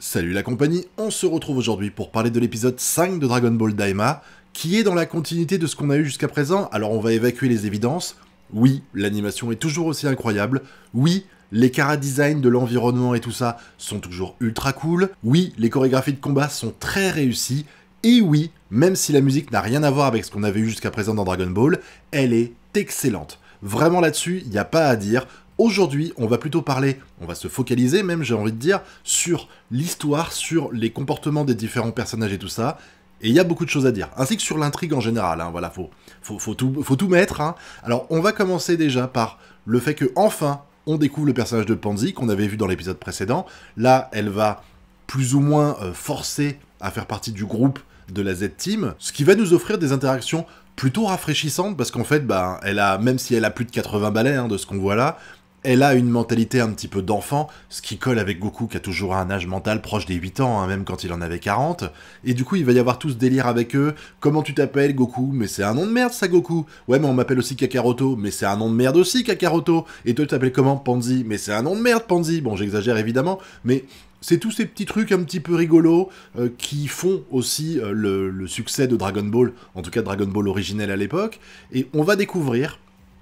Salut la compagnie, on se retrouve aujourd'hui pour parler de l'épisode 5 de Dragon Ball Daima, qui est dans la continuité de ce qu'on a eu jusqu'à présent, alors on va évacuer les évidences. Oui, l'animation est toujours aussi incroyable. Oui, les cara-design de l'environnement et tout ça sont toujours ultra cool. Oui, les chorégraphies de combat sont très réussies. Et oui, même si la musique n'a rien à voir avec ce qu'on avait eu jusqu'à présent dans Dragon Ball, elle est excellente. Vraiment là-dessus, il n'y a pas à dire. Aujourd'hui, on va plutôt parler, on va se focaliser même, j'ai envie de dire, sur l'histoire, sur les comportements des différents personnages et tout ça. Et il y a beaucoup de choses à dire, ainsi que sur l'intrigue en général. Hein, voilà, faut, tout, mettre. Hein. Alors, on va commencer déjà par le fait que enfin, on découvre le personnage de Pansy qu'on avait vu dans l'épisode précédent. Là, elle va plus ou moins euh, forcer à faire partie du groupe de la Z-Team, ce qui va nous offrir des interactions plutôt rafraîchissantes parce qu'en fait, bah, elle a, même si elle a plus de 80 balais hein, de ce qu'on voit là, elle a une mentalité un petit peu d'enfant, ce qui colle avec Goku qui a toujours un âge mental proche des 8 ans, hein, même quand il en avait 40. Et du coup, il va y avoir tout ce délire avec eux. Comment tu t'appelles, Goku Mais c'est un nom de merde, ça, Goku. Ouais, mais on m'appelle aussi Kakaroto. Mais c'est un nom de merde aussi, Kakaroto. Et toi, tu t'appelles comment Panzi Mais c'est un nom de merde, Panzi. Bon, j'exagère évidemment, mais c'est tous ces petits trucs un petit peu rigolos euh, qui font aussi euh, le, le succès de Dragon Ball, en tout cas Dragon Ball originel à l'époque. Et on va découvrir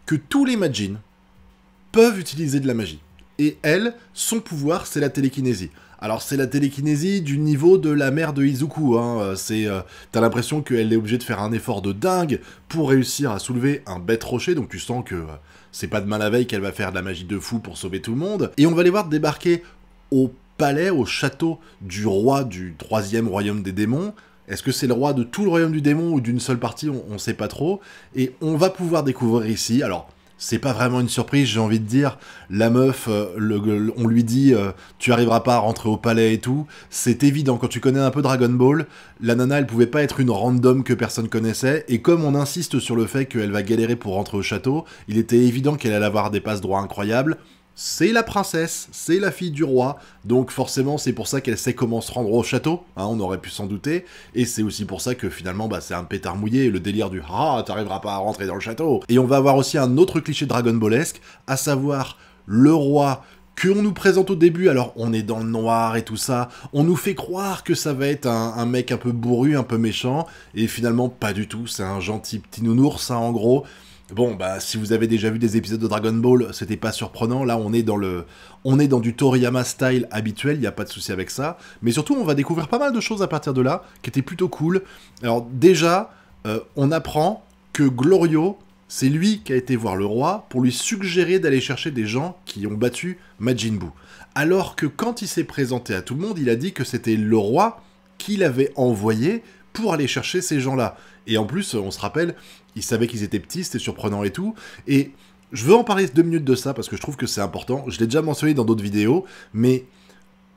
que tous les Majin, peuvent utiliser de la magie. Et elle, son pouvoir, c'est la télékinésie. Alors c'est la télékinésie du niveau de la mère de Izuku, hein. euh, c'est... Euh, t'as l'impression qu'elle est obligée de faire un effort de dingue pour réussir à soulever un bête rocher, donc tu sens que euh, c'est pas de la veille qu'elle va faire de la magie de fou pour sauver tout le monde. Et on va les voir débarquer au palais, au château du roi du troisième royaume des démons, est-ce que c'est le roi de tout le royaume du démon ou d'une seule partie On ne sait pas trop. Et on va pouvoir découvrir ici. Alors, c'est pas vraiment une surprise, j'ai envie de dire. La meuf, euh, on lui dit euh, tu arriveras pas à rentrer au palais et tout. C'est évident, quand tu connais un peu Dragon Ball, la nana elle pouvait pas être une random que personne connaissait. Et comme on insiste sur le fait qu'elle va galérer pour rentrer au château, il était évident qu'elle allait avoir des passes droits incroyables c'est la princesse, c'est la fille du roi, donc forcément c'est pour ça qu'elle sait comment se rendre au château, hein, on aurait pu s'en douter, et c'est aussi pour ça que finalement bah, c'est un pétard mouillé, le délire du « Ah, t'arriveras pas à rentrer dans le château !» Et on va avoir aussi un autre cliché Dragon Ballesque, à savoir le roi qu'on nous présente au début, alors on est dans le noir et tout ça, on nous fait croire que ça va être un, mec un peu bourru, un peu méchant, et finalement pas du tout, c'est un gentil petit nounours hein, en gros, Bon, bah, si vous avez déjà vu des épisodes de Dragon Ball, c'était pas surprenant. Là, on est dans le, on est dans du Toriyama style habituel. Il n'y a pas de souci avec ça. Mais surtout, on va découvrir pas mal de choses à partir de là, qui étaient plutôt cool. Alors déjà, euh, on apprend que Glorio, c'est lui qui a été voir le roi pour lui suggérer d'aller chercher des gens qui ont battu Majin Buu. Alors que quand il s'est présenté à tout le monde, il a dit que c'était le roi qui l'avait envoyé pour aller chercher ces gens-là. Et en plus, on se rappelle, il savait qu'ils étaient petits, c'était surprenant et tout. Et je veux en parler deux minutes de ça parce que je trouve que c'est important. Je l'ai déjà mentionné dans d'autres vidéos, mais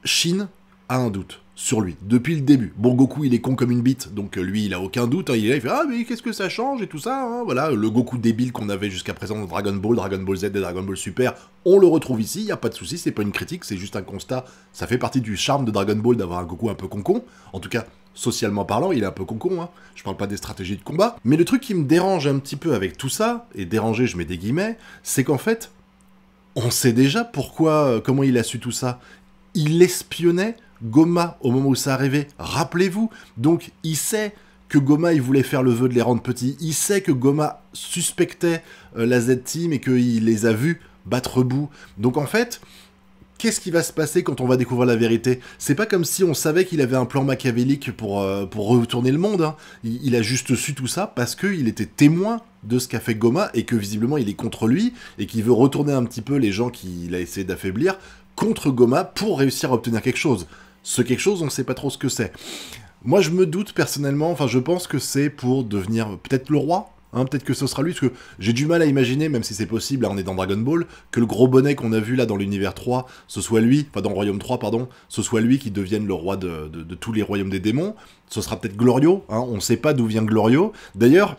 Shin a un doute sur lui depuis le début. Bon, Goku, il est con comme une bite, donc euh, lui, il a aucun doute. Hein. il est là, fait Ah, mais qu'est-ce que ça change et tout ça. Hein, voilà, le Goku débile qu'on avait jusqu'à présent dans Dragon Ball, Dragon Ball Z et Dragon Ball Super, on le retrouve ici. Il n'y a pas de souci, c'est pas une critique, c'est juste un constat. Ça fait partie du charme de Dragon Ball d'avoir un Goku un peu con-con. En tout cas, socialement parlant, il est un peu con hein. je parle pas des stratégies de combat, mais le truc qui me dérange un petit peu avec tout ça, et déranger je mets des guillemets, c'est qu'en fait, on sait déjà pourquoi, euh, comment il a su tout ça. Il espionnait Goma au moment où ça arrivait, rappelez-vous, donc il sait que Goma il voulait faire le vœu de les rendre petits, il sait que Goma suspectait euh, la Z-Team et qu'il les a vus battre bout. Donc en fait, qu'est-ce qui va se passer quand on va découvrir la vérité C'est pas comme si on savait qu'il avait un plan machiavélique pour, euh, pour retourner le monde. Hein. Il, a juste su tout ça parce qu'il était témoin de ce qu'a fait Goma et que visiblement il est contre lui et qu'il veut retourner un petit peu les gens qu'il a essayé d'affaiblir contre Goma pour réussir à obtenir quelque chose. Ce quelque chose, on ne sait pas trop ce que c'est. Moi, je me doute personnellement, enfin, je pense que c'est pour devenir peut-être le roi, Hein, peut-être que ce sera lui, parce que j'ai du mal à imaginer, même si c'est possible, là on est dans Dragon Ball, que le gros bonnet qu'on a vu là dans l'univers 3, ce soit lui, enfin dans Royaume 3, pardon, ce soit lui qui devienne le roi de, tous les royaumes des démons. Ce sera peut-être Glorio, On hein, on sait pas d'où vient Glorio. D'ailleurs,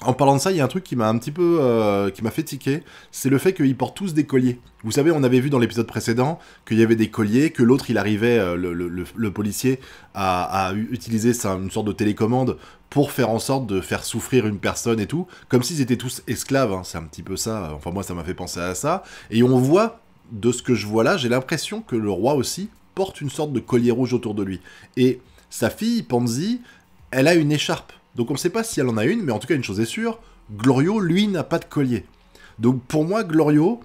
en parlant de ça, il y a un truc qui m'a un petit peu, euh, qui m'a fait tiquer, c'est le fait qu'ils portent tous des colliers. Vous savez, on avait vu dans l'épisode précédent qu'il y avait des colliers, que l'autre, il arrivait, euh, le, policier, à, utilisé utiliser une sorte de télécommande pour faire en sorte de faire souffrir une personne et tout, comme s'ils étaient tous esclaves, hein. c'est un petit peu ça, enfin moi ça m'a fait penser à ça, et on voit, de ce que je vois là, j'ai l'impression que le roi aussi porte une sorte de collier rouge autour de lui, et sa fille, Pansy, elle a une écharpe, donc on ne sait pas si elle en a une, mais en tout cas une chose est sûre, Glorio, lui, n'a pas de collier. Donc pour moi, Glorio,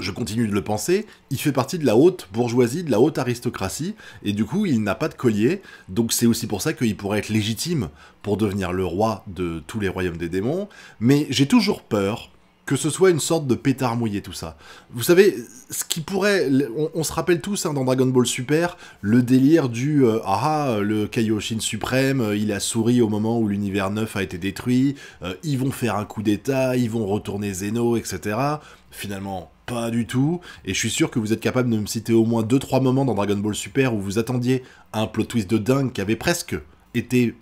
je continue de le penser, il fait partie de la haute bourgeoisie, de la haute aristocratie, et du coup il n'a pas de collier, donc c'est aussi pour ça qu'il pourrait être légitime pour devenir le roi de tous les royaumes des démons, mais j'ai toujours peur que ce soit une sorte de pétard mouillé tout ça. Vous savez, ce qui pourrait... On, se rappelle tous hein, dans Dragon Ball Super le délire du euh, Ah Ah le Kaioshin suprême, euh, il a souri au moment où l'univers neuf a été détruit, euh, ils vont faire un coup d'état, ils vont retourner Zeno, etc. » Finalement, pas du tout, et je suis sûr que vous êtes capable de me citer au moins 2-3 moments dans Dragon Ball Super où vous attendiez un plot twist de dingue qui avait presque été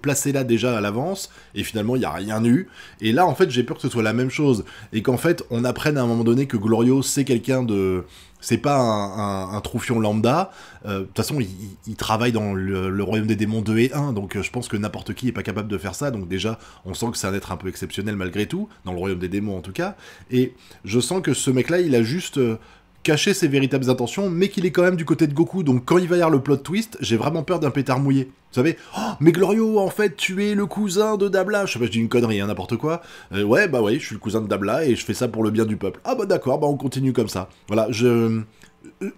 placé là déjà à l'avance, et finalement il n'y a rien eu. Et là, en fait, j'ai peur que ce soit la même chose, et qu'en fait, on apprenne à un moment donné que Glorio, c'est quelqu'un de... C'est pas un, troufion lambda. Euh, de toute façon, il, travaille dans le, Royaume des Démons 2 et 1, donc euh, je pense que n'importe qui est pas capable de faire ça. Donc déjà, on sent que c'est un être un peu exceptionnel malgré tout, dans le Royaume des Démons en tout cas. Et je sens que ce mec-là, il a juste... Euh, caché ses véritables intentions, mais qu'il est quand même du côté de Goku, donc quand il va y avoir le plot twist, j'ai vraiment peur d'un pétard mouillé. Vous savez, oh, mais Glorio, en fait, tu es le cousin de Dabla. Je sais pas, je dis une connerie, hein, n'importe quoi. Euh, ouais, bah oui, je suis le cousin de Dabla et je fais ça pour le bien du peuple. Ah bah d'accord, bah on continue comme ça. Voilà, je... Euh,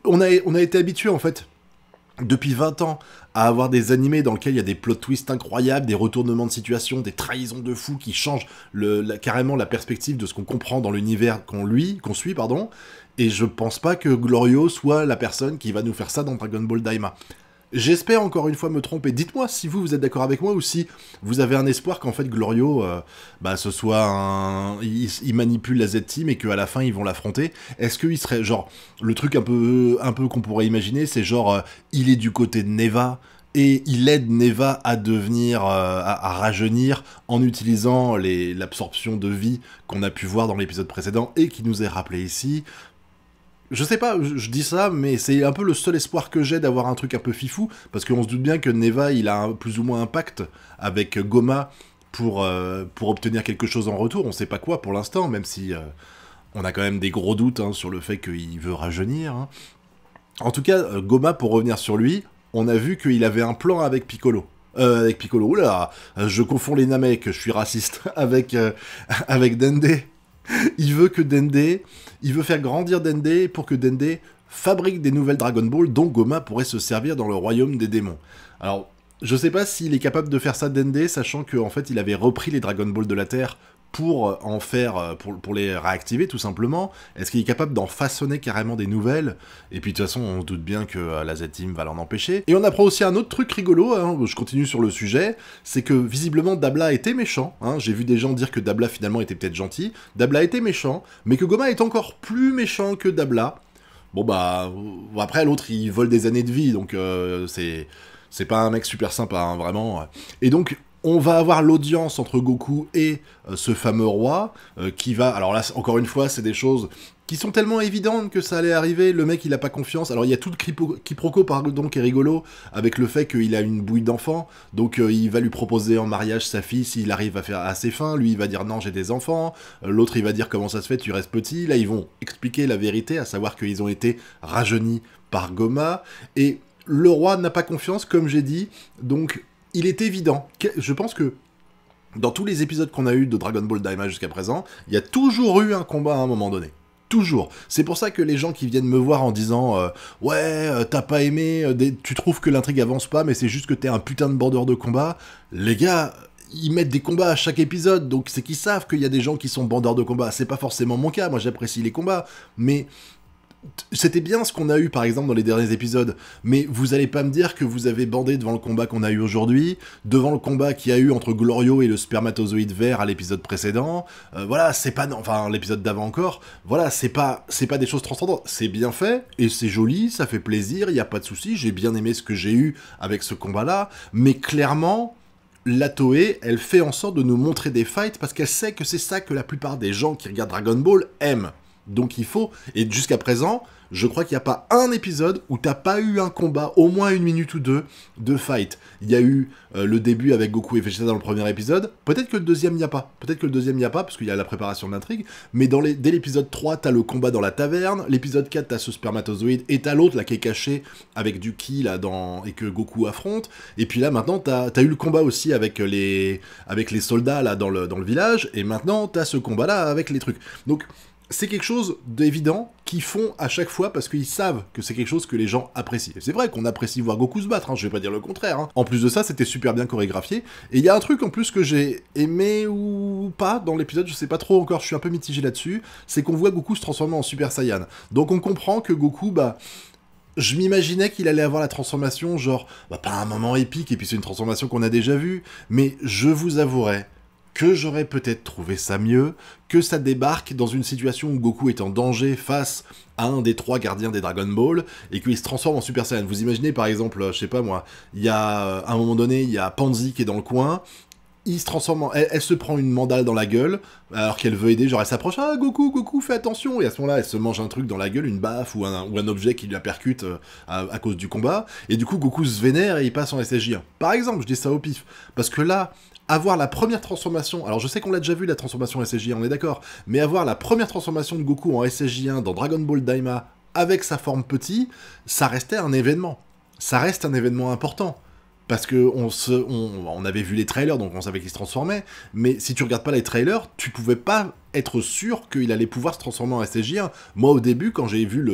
on a, on a été habitué en fait depuis 20 ans à avoir des animés dans lesquels il y a des plot twists incroyables, des retournements de situation, des trahisons de fous qui changent le, carrément la perspective de ce qu'on comprend dans l'univers qu'on lui, qu'on suit, pardon. Et je pense pas que Glorio soit la personne qui va nous faire ça dans Dragon Ball Daima. J'espère encore une fois me tromper. Dites-moi si vous, vous êtes d'accord avec moi ou si vous avez un espoir qu'en fait Glorio, euh, bah, ce soit Il, manipule la Z-Team et qu'à la fin ils vont l'affronter. Est-ce il serait genre. Le truc un peu, un peu qu'on pourrait imaginer, c'est genre. Euh, il est du côté de Neva et il aide Neva à devenir, euh, à, à, rajeunir en utilisant l'absorption de vie qu'on a pu voir dans l'épisode précédent et qui nous est rappelé ici je sais pas, je dis ça, mais c'est un peu le seul espoir que j'ai d'avoir un truc un peu fifou, parce qu'on se doute bien que Neva, il a plus ou moins un pacte avec Goma pour, euh, pour obtenir quelque chose en retour. On sait pas quoi pour l'instant, même si euh, on a quand même des gros doutes hein, sur le fait qu'il veut rajeunir. Hein. En tout cas, euh, Goma, pour revenir sur lui, on a vu qu'il avait un plan avec Piccolo. avec Piccolo, oula, je confonds les Namek, je suis raciste, avec, avec Dende. il veut que Dende, il veut faire grandir Dende pour que Dende fabrique des nouvelles Dragon Ball dont Goma pourrait se servir dans le royaume des démons. Alors, je sais pas s'il est capable de faire ça Dende, sachant qu'en fait il avait repris les Dragon Ball de la Terre pour euh, en faire, euh, pour, les réactiver tout simplement Est-ce qu'il est capable d'en façonner carrément des nouvelles Et puis de toute façon, on doute bien que euh, la Z-Team va l'en empêcher. Et on apprend aussi un autre truc rigolo, hein, je continue sur le sujet, c'est que visiblement Dabla était méchant. Hein, J'ai vu des gens dire que Dabla finalement était peut-être gentil. Dabla était méchant, mais que Goma est encore plus méchant que Dabla. Bon bah, après l'autre il vole des années de vie, donc c'est c'est pas un mec super sympa, hein, vraiment. Et donc, on va avoir l'audience entre Goku et euh, ce fameux roi euh, qui va. Alors là, encore une fois, c'est des choses qui sont tellement évidentes que ça allait arriver. Le mec, il n'a pas confiance. Alors il y a tout le quiproquo par donc qui est rigolo avec le fait qu'il a une bouille d'enfant. Donc euh, il va lui proposer en mariage sa fille s'il arrive à faire assez fin. Lui, il va dire non, j'ai des enfants. L'autre, il va dire comment ça se fait, tu restes petit. Là, ils vont expliquer la vérité, à savoir qu'ils ont été rajeunis par Goma et le roi n'a pas confiance, comme j'ai dit, donc il est évident, que, je pense que dans tous les épisodes qu'on a eu de Dragon Ball Daima jusqu'à présent, il y a toujours eu un combat à un moment donné. Toujours. C'est pour ça que les gens qui viennent me voir en disant euh, Ouais, euh, t'as pas aimé, euh, tu trouves que l'intrigue avance pas, mais c'est juste que t'es un putain de bandeur de combat. Les gars, ils mettent des combats à chaque épisode, donc c'est qu'ils savent qu'il y a des gens qui sont bandeurs de combat. C'est pas forcément mon cas, moi j'apprécie les combats, mais c'était bien ce qu'on a eu par exemple dans les derniers épisodes, mais vous allez pas me dire que vous avez bandé devant le combat qu'on a eu aujourd'hui, devant le combat qu'il y a eu entre Glorio et le spermatozoïde vert à l'épisode précédent. Euh, voilà, c'est pas enfin l'épisode d'avant encore. Voilà, c'est pas c'est pas des choses transcendantes, c'est bien fait et c'est joli, ça fait plaisir, il n'y a pas de souci, j'ai bien aimé ce que j'ai eu avec ce combat-là, mais clairement la Toei, elle fait en sorte de nous montrer des fights parce qu'elle sait que c'est ça que la plupart des gens qui regardent Dragon Ball aiment. Donc il faut. Et jusqu'à présent, je crois qu'il n'y a pas un épisode où tu t'as pas eu un combat, au moins une minute ou deux, de fight. Il y a eu euh, le début avec Goku et Vegeta dans le premier épisode. Peut-être que le deuxième, n'y a pas. Peut-être que le deuxième, n'y a pas, parce qu'il y a la préparation de l'intrigue. Mais dans les... dès l'épisode 3, tu as le combat dans la taverne. L'épisode 4, as ce spermatozoïde. Et as l'autre, là, qui est caché avec du ki, là, dans... et que Goku affronte. Et puis là, maintenant, tu as eu le combat aussi avec les, avec les soldats, là, dans le, dans le village. Et maintenant, tu as ce combat-là avec les trucs. Donc, c'est quelque chose d'évident qu'ils font à chaque fois parce qu'ils savent que c'est quelque chose que les gens apprécient. c'est vrai qu'on apprécie voir Goku se battre, je hein, je vais pas dire le contraire. Hein. En plus de ça, c'était super bien chorégraphié. Et il y a un truc en plus que j'ai aimé ou pas dans l'épisode, je sais pas trop encore, je suis un peu mitigé là-dessus, c'est qu'on voit Goku se transformer en Super Saiyan. Donc on comprend que Goku, bah je m'imaginais qu'il allait avoir la transformation, genre, bah, pas un moment épique, et puis c'est une transformation qu'on a déjà vue, mais je vous avouerai que j'aurais peut-être trouvé ça mieux, que ça débarque dans une situation où Goku est en danger face à un des trois gardiens des Dragon Ball et qu'il se transforme en Super Saiyan. Vous imaginez par exemple, je sais pas moi, il y a euh, un moment donné, il y a Panzi qui est dans le coin, il se transforme en... elle, se prend une mandale dans la gueule, alors qu'elle veut aider, genre elle s'approche, ah Goku, Goku, fais attention, et à ce moment-là, elle se mange un truc dans la gueule, une baffe ou un, objet qui a percute euh, à, à, cause du combat, et du coup, Goku se vénère et il passe en SSJ1. Par exemple, je dis ça au pif, parce que là, avoir la première transformation, alors je sais qu'on l'a déjà vu la transformation SSJ, on est d'accord, mais avoir la première transformation de Goku en SSJ1 dans Dragon Ball Daima avec sa forme petit, ça restait un événement. Ça reste un événement important parce que on, se, on, avait vu les trailers, donc on savait qu'il se transformait, mais si tu regardes pas les trailers, tu pouvais pas être sûr qu'il allait pouvoir se transformer en ssj 1 Moi, au début, quand j'ai vu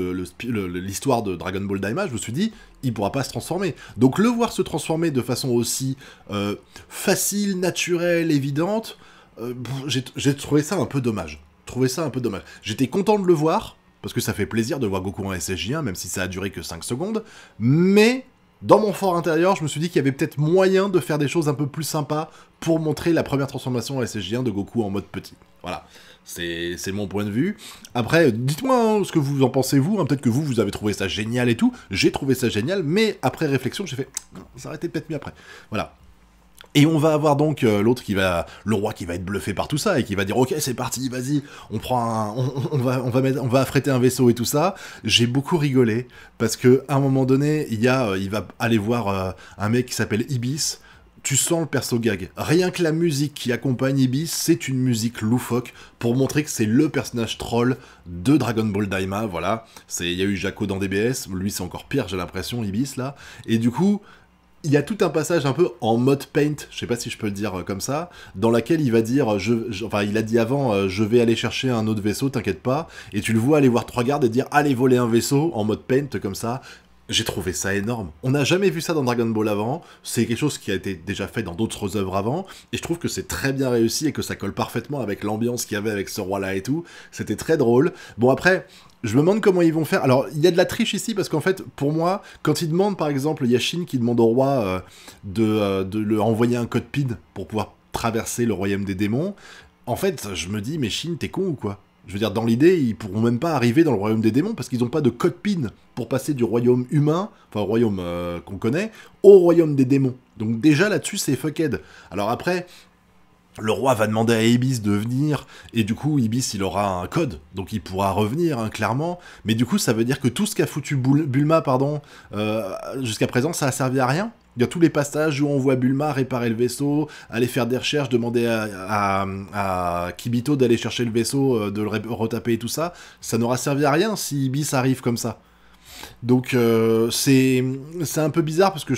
l'histoire le, de Dragon Ball Daima, je me suis dit, il pourra pas se transformer. Donc le voir se transformer de façon aussi euh, facile, naturelle, évidente, euh, j'ai trouvé ça un peu dommage. Trouvé ça un peu dommage. J'étais content de le voir, parce que ça fait plaisir de voir Goku en SSJ1, même si ça a duré que 5 secondes, mais dans mon fort intérieur, je me suis dit qu'il y avait peut-être moyen de faire des choses un peu plus sympas pour montrer la première transformation à SSJ1 de Goku en mode petit. Voilà. C'est mon point de vue. Après, dites-moi hein, ce que vous en pensez, vous. Hein. Peut-être que vous, vous avez trouvé ça génial et tout. J'ai trouvé ça génial, mais après réflexion, j'ai fait... Ça aurait été peut-être mieux après. Voilà. Et on va avoir donc euh, l'autre qui va, le roi qui va être bluffé par tout ça et qui va dire ok c'est parti, vas-y, on prend, on, va, on va mettre, on va affréter un vaisseau et tout ça. J'ai beaucoup rigolé parce que à un moment donné, il y a, euh, il va aller voir euh, un mec qui s'appelle Ibis. Tu sens le perso gag. Rien que la musique qui accompagne Ibis, c'est une musique loufoque pour montrer que c'est le personnage troll de Dragon Ball Daima. Voilà, c'est il y a eu Jaco dans DBS, lui c'est encore pire, j'ai l'impression Ibis là. Et du coup, il y a tout un passage un peu en mode paint, je sais pas si je peux le dire euh, comme ça, dans laquelle il va dire, euh, je, enfin il a dit avant, euh, je vais aller chercher un autre vaisseau, t'inquiète pas, et tu le vois aller voir trois gardes et dire, allez voler un vaisseau en mode paint comme ça, j'ai trouvé ça énorme. On n'a jamais vu ça dans Dragon Ball avant. C'est quelque chose qui a été déjà fait dans d'autres œuvres avant. Et je trouve que c'est très bien réussi et que ça colle parfaitement avec l'ambiance qu'il y avait avec ce roi-là et tout. C'était très drôle. Bon, après, je me demande comment ils vont faire. Alors, il y a de la triche ici parce qu'en fait, pour moi, quand ils demandent, par exemple, Yashin qui demande au roi euh, de, euh, de lui envoyer un code PID pour pouvoir traverser le royaume des démons, en fait, je me dis, mais Shin, t'es con ou quoi je veux dire, dans l'idée, ils pourront même pas arriver dans le royaume des démons parce qu'ils n'ont pas de code PIN pour passer du royaume humain, enfin royaume euh, qu'on connaît, au royaume des démons. Donc déjà là-dessus, c'est fuckhead. Alors après, le roi va demander à Ibis de venir, et du coup, Ibis, il aura un code, donc il pourra revenir, hein, clairement, mais du coup, ça veut dire que tout ce qu'a foutu Bulma, pardon, euh, jusqu'à présent, ça a servi à rien il y a tous les passages où on voit Bulma réparer le vaisseau, aller faire des recherches, demander à, à Kibito d'aller chercher le vaisseau, euh, de le retaper et tout ça. Ça n'aura servi à rien si Ibis arrive comme ça. Donc euh, c'est un peu bizarre parce que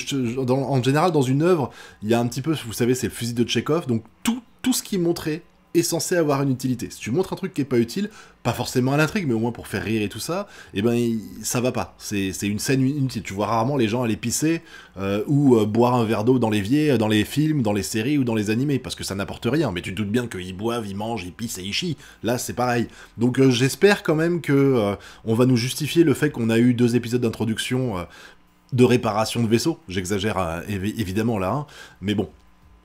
en général dans une œuvre, il y a un petit peu, vous savez, c'est le fusil de Tchekhov, donc tout, tout ce qui est montré est censé avoir une utilité. Si tu montres un truc qui est pas utile, pas forcément à l'intrigue, mais au moins pour faire rire et tout ça, eh ben ça va pas. C'est une scène inutile. Tu vois rarement les gens aller pisser euh, ou euh, boire un verre d'eau dans l'évier, euh, dans les films, dans les séries ou dans les animés, parce que ça n'apporte rien. Mais tu te doutes bien qu'ils boivent, ils mangent, ils pissent et ils chient. Là, c'est pareil. Donc j'espère quand même que on va nous justifier le fait qu'on a eu deux épisodes d'introduction de réparation de vaisseau. J'exagère hein, évidemment là, hein. mais bon.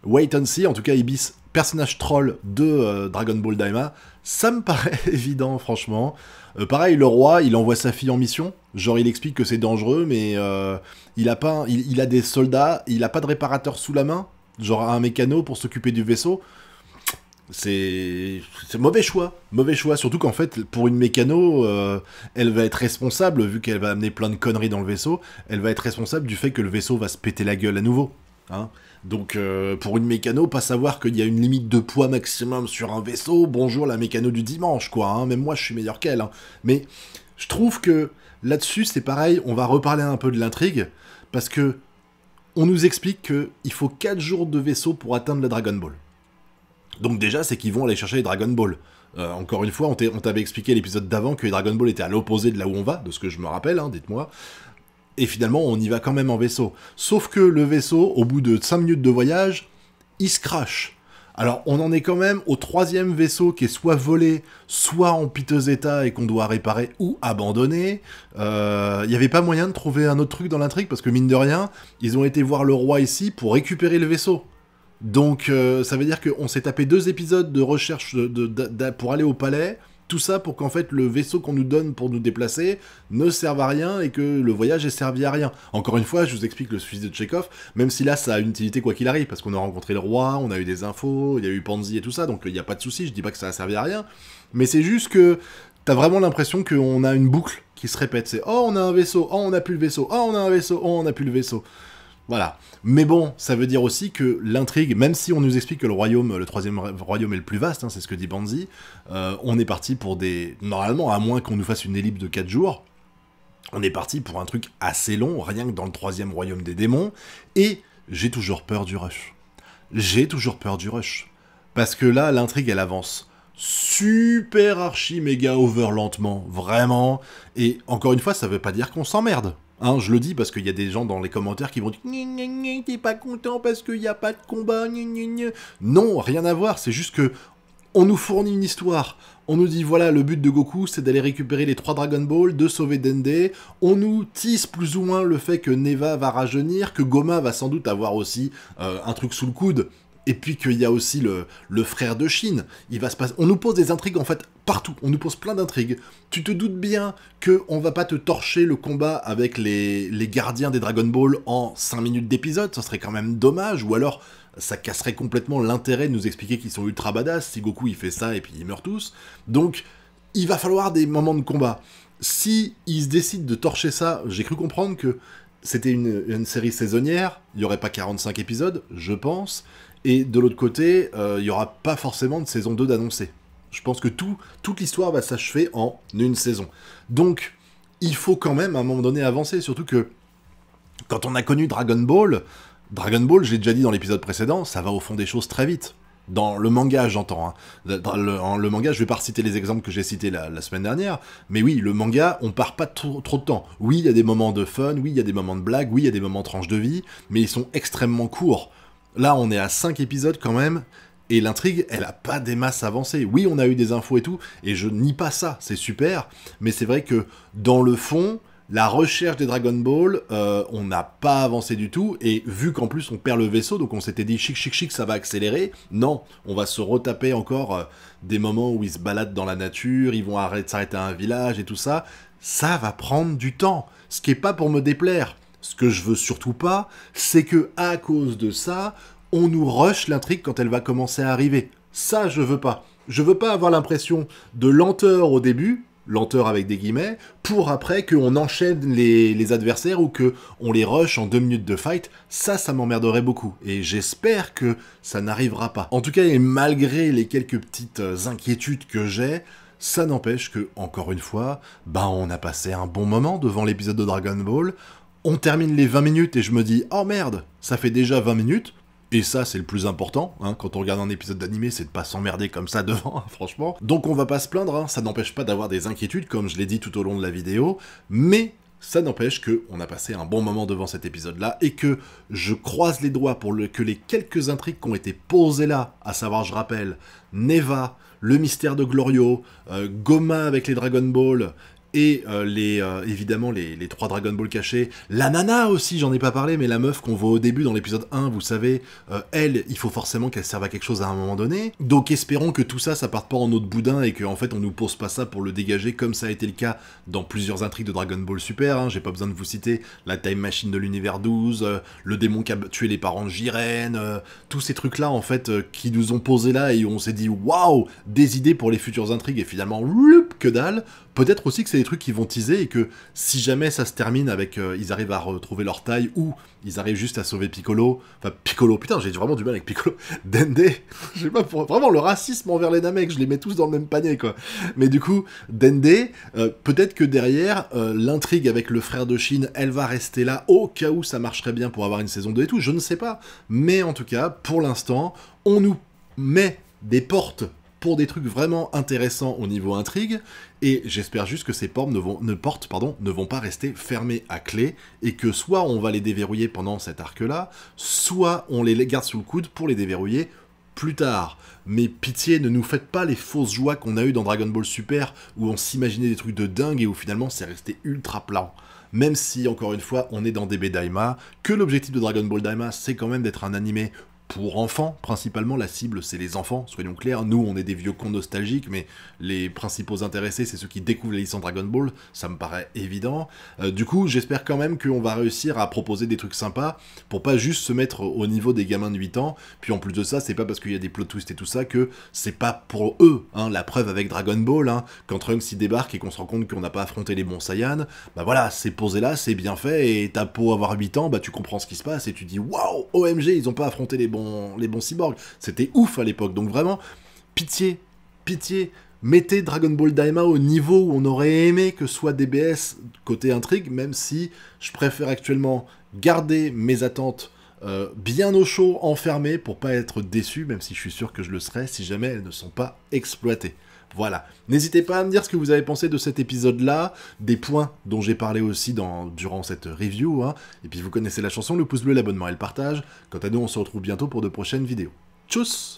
Wait and see, en tout cas Ibis personnage troll de euh, Dragon Ball Daima, ça me paraît évident, franchement. Euh, pareil, le roi, il envoie sa fille en mission. Genre, il explique que c'est dangereux, mais euh, il, a pas, il, a des soldats, il n'a pas de réparateur sous la main. Genre, un mécano pour s'occuper du vaisseau. C'est mauvais choix, mauvais choix, surtout qu'en fait, pour une mécano, elle va être responsable, vu qu'elle va amener plein de conneries dans le vaisseau, elle va être responsable du fait que le vaisseau va se péter la gueule à nouveau. Hein. Donc euh, pour une mécano, pas savoir qu'il y a une limite de poids maximum sur un vaisseau, bonjour la mécano du dimanche, quoi. Hein. Même moi, je suis meilleur qu'elle. Hein. Mais je trouve que là-dessus, c'est pareil, on va reparler un peu de l'intrigue, parce que on nous explique qu'il faut 4 jours de vaisseau pour atteindre la Dragon Ball. Donc déjà, c'est qu'ils vont aller chercher les Dragon Ball. Euh, encore une fois, on t'avait expliqué l'épisode d'avant que les Dragon Ball étaient à l'opposé de là où on va, de ce que je me rappelle, hein, dites-moi et finalement on y va quand même en vaisseau. Sauf que le vaisseau, au bout de 5 minutes de voyage, il se crache. Alors on en est quand même au troisième vaisseau qui est soit volé, soit en piteux état et qu'on doit réparer ou abandonner. Il euh, n'y avait pas moyen de trouver un autre truc dans l'intrigue parce que mine de rien, ils ont été voir le roi ici pour récupérer le vaisseau. Donc euh, ça veut dire qu'on s'est tapé deux épisodes de recherche pour aller au palais tout ça pour qu'en fait le vaisseau qu'on nous donne pour nous déplacer ne serve à rien et que le voyage ait servi à rien. Encore une fois, je vous explique le suicide de Chekhov, même si là ça a une utilité quoi qu'il arrive, parce qu'on a rencontré le roi, on a eu des infos, il y a eu Panzi et tout ça, donc il n'y a pas de souci, je dis pas que ça a servi à rien, mais c'est juste que t'as vraiment l'impression qu'on a une boucle qui se répète, c'est oh on a un vaisseau, oh on a plus le vaisseau, oh on a un vaisseau, oh on a plus le vaisseau. Voilà. Mais bon, ça veut dire aussi que l'intrigue, même si on nous explique que le royaume, le troisième royaume est le plus vaste, hein, c'est ce que dit Banzi, euh, on est parti pour des... Normalement, à moins qu'on nous fasse une ellipse de 4 jours, on est parti pour un truc assez long, rien que dans le troisième royaume des démons, et j'ai toujours peur du rush. J'ai toujours peur du rush. Parce que là, l'intrigue, elle avance super archi méga over lentement, vraiment. Et encore une fois, ça veut pas dire qu'on s'emmerde. Hein, je le dis parce qu'il y a des gens dans les commentaires qui vont dire « T'es pas content parce qu'il n'y a pas de combat, Non, rien à voir, c'est juste que on nous fournit une histoire. On nous dit, voilà, le but de Goku, c'est d'aller récupérer les trois Dragon Ball, de sauver Dende. On nous tisse plus ou moins le fait que Neva va rajeunir, que Goma va sans doute avoir aussi euh, un truc sous le coude et puis qu'il y a aussi le, frère de Chine. Il va se passer... On nous pose des intrigues en fait partout. On nous pose plein d'intrigues. Tu te doutes bien que on va pas te torcher le combat avec les, gardiens des Dragon Ball en 5 minutes d'épisode. Ça serait quand même dommage. Ou alors ça casserait complètement l'intérêt de nous expliquer qu'ils sont ultra badass. Si Goku il fait ça et puis ils meurent tous. Donc il va falloir des moments de combat. Si ils décident de torcher ça, j'ai cru comprendre que c'était une, une, série saisonnière, il n'y aurait pas 45 épisodes, je pense, et de l'autre côté, euh, il n'y aura pas forcément de saison 2 d'annoncer. Je pense que tout, toute l'histoire va s'achever en une saison. Donc, il faut quand même à un moment donné avancer, surtout que quand on a connu Dragon Ball, Dragon Ball, j'ai déjà dit dans l'épisode précédent, ça va au fond des choses très vite. Dans le manga, j'entends. Hein. Dans Le, manga, je vais pas reciter les exemples que j'ai cités la, semaine dernière, mais oui, le manga, on part pas trop, trop de temps. Oui, il y a des moments de fun, oui, il y a des moments de blague, oui, il y a des moments tranches de vie, mais ils sont extrêmement courts. Là, on est à 5 épisodes quand même, et l'intrigue, elle a pas des masses avancées. Oui, on a eu des infos et tout, et je nie pas ça, c'est super, mais c'est vrai que dans le fond, la recherche des Dragon Ball, euh, on n'a pas avancé du tout, et vu qu'en plus on perd le vaisseau, donc on s'était dit chic chic chic ça va accélérer, non, on va se retaper encore euh, des moments où ils se baladent dans la nature, ils vont s'arrêter à un village et tout ça, ça va prendre du temps, ce qui est pas pour me déplaire, ce que je veux surtout pas, c'est que à cause de ça, on nous rush l'intrigue quand elle va commencer à arriver. Ça, je veux pas. Je veux pas avoir l'impression de lenteur au début, lenteur avec des guillemets, pour après qu'on enchaîne les, adversaires ou que on les rush en deux minutes de fight, ça, ça m'emmerderait beaucoup. Et j'espère que ça n'arrivera pas. En tout cas, et malgré les quelques petites euh, inquiétudes que j'ai, ça n'empêche que, encore une fois, bah on a passé un bon moment devant l'épisode de Dragon Ball, on termine les 20 minutes et je me dis oh merde, ça fait déjà 20 minutes. Et ça, c'est le plus important, hein, quand on regarde un épisode d'animé, c'est de pas s'emmerder comme ça devant, hein, franchement. Donc on va pas se plaindre, hein. ça n'empêche pas d'avoir des inquiétudes, comme je l'ai dit tout au long de la vidéo, mais ça n'empêche que on a passé un bon moment devant cet épisode-là et que je croise les doigts pour que les quelques intrigues qui ont été posées là, à savoir, je rappelle, Neva, le mystère de Glorio, euh, Goma avec les Dragon Ball et euh, les, euh, évidemment les, trois Dragon Ball cachés. La nana aussi, j'en ai pas parlé, mais la meuf qu'on voit au début dans l'épisode 1, vous savez, euh, elle, il faut forcément qu'elle serve à quelque chose à un moment donné. Donc espérons que tout ça, ça parte pas en autre boudin et qu'en fait on nous pose pas ça pour le dégager comme ça a été le cas dans plusieurs intrigues de Dragon Ball Super. Hein. J'ai pas besoin de vous citer la Time Machine de l'univers 12, le démon qui a tué les parents de Jiren, tous ces trucs-là en fait qui nous ont posé là et on s'est dit waouh, des idées pour les futures intrigues et finalement, loup, que dalle. Peut-être aussi que c'est des trucs qui vont teaser et que si jamais ça se termine avec euh, ils arrivent à retrouver leur taille ou ils arrivent juste à sauver Piccolo, enfin Piccolo, putain j'ai vraiment du mal avec Piccolo, Dende, je sais pas vraiment le racisme envers les Namek, je les mets tous dans le même panier quoi. Mais du coup Dende, euh, peut-être que derrière euh, l'intrigue avec le frère de Chine, elle va rester là au cas où ça marcherait bien pour avoir une saison 2 et tout, je ne sais pas. Mais en tout cas pour l'instant on nous met des portes pour des trucs vraiment intéressants au niveau intrigue, et j'espère juste que ces portes ne, vont, ne, pardon, ne vont pas rester fermées à clé, et que soit on va les déverrouiller pendant cet arc-là, soit on les garde sous le coude pour les déverrouiller plus tard. Mais pitié, ne nous faites pas les fausses joies qu'on a eues dans Dragon Ball Super, où on s'imaginait des trucs de dingue et où finalement c'est resté ultra plat. même si, encore une fois, on est dans DB Daima, que l'objectif de Dragon Ball Daima, c'est quand même d'être un animé pour enfants, principalement la cible c'est les enfants, soyons clairs, nous on est des vieux cons nostalgiques, mais les principaux intéressés c'est ceux qui découvrent la licence Dragon Ball, ça me paraît évident. Euh, du coup j'espère quand même qu'on va réussir à proposer des trucs sympas, pour pas juste se mettre au niveau des gamins de 8 ans, puis en plus de ça c'est pas parce qu'il y a des plot twists et tout ça que c'est pas pour eux, hein, la preuve avec Dragon Ball, hein. quand Trunks y débarque et qu'on se rend compte qu'on n'a pas affronté les bons Saiyans, bah voilà, c'est posé là, c'est bien fait, et t'as beau avoir 8 ans, bah tu comprends ce qui se passe et tu dis waouh, OMG, ils ont pas affronté les bons les bons cyborgs. C'était ouf à l'époque. Donc vraiment, pitié, pitié. Mettez Dragon Ball Daima au niveau où on aurait aimé que soit DBS côté intrigue, même si je préfère actuellement garder mes attentes euh, bien au chaud, enfermées, pour pas être déçu, même si je suis sûr que je le serais si jamais elles ne sont pas exploitées. Voilà. N'hésitez pas à me dire ce que vous avez pensé de cet épisode-là, des points dont j'ai parlé aussi dans, durant cette review. Hein. Et puis vous connaissez la chanson, le pouce bleu, l'abonnement et le partage. Quant à nous, on se retrouve bientôt pour de prochaines vidéos. Tchuss